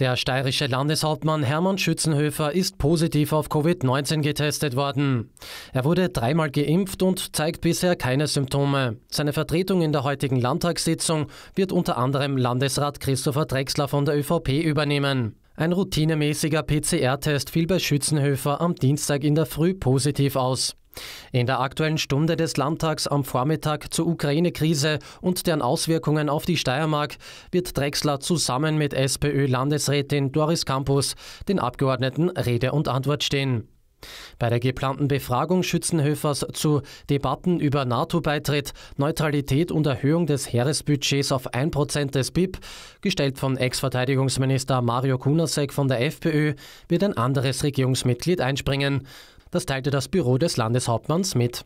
Der steirische Landeshauptmann Hermann Schützenhöfer ist positiv auf Covid-19 getestet worden. Er wurde dreimal geimpft und zeigt bisher keine Symptome. Seine Vertretung in der heutigen Landtagssitzung wird unter anderem Landesrat Christopher Drexler von der ÖVP übernehmen. Ein routinemäßiger PCR-Test fiel bei Schützenhöfer am Dienstag in der Früh positiv aus. In der aktuellen Stunde des Landtags am Vormittag zur Ukraine-Krise und deren Auswirkungen auf die Steiermark wird Drexler zusammen mit SPÖ-Landesrätin Doris Campus den Abgeordneten Rede und Antwort stehen. Bei der geplanten Befragung Schützenhöfers zu Debatten über NATO-Beitritt, Neutralität und Erhöhung des Heeresbudgets auf 1% des BIP, gestellt von Ex-Verteidigungsminister Mario Kunasek von der FPÖ, wird ein anderes Regierungsmitglied einspringen. Das teilte das Büro des Landeshauptmanns mit.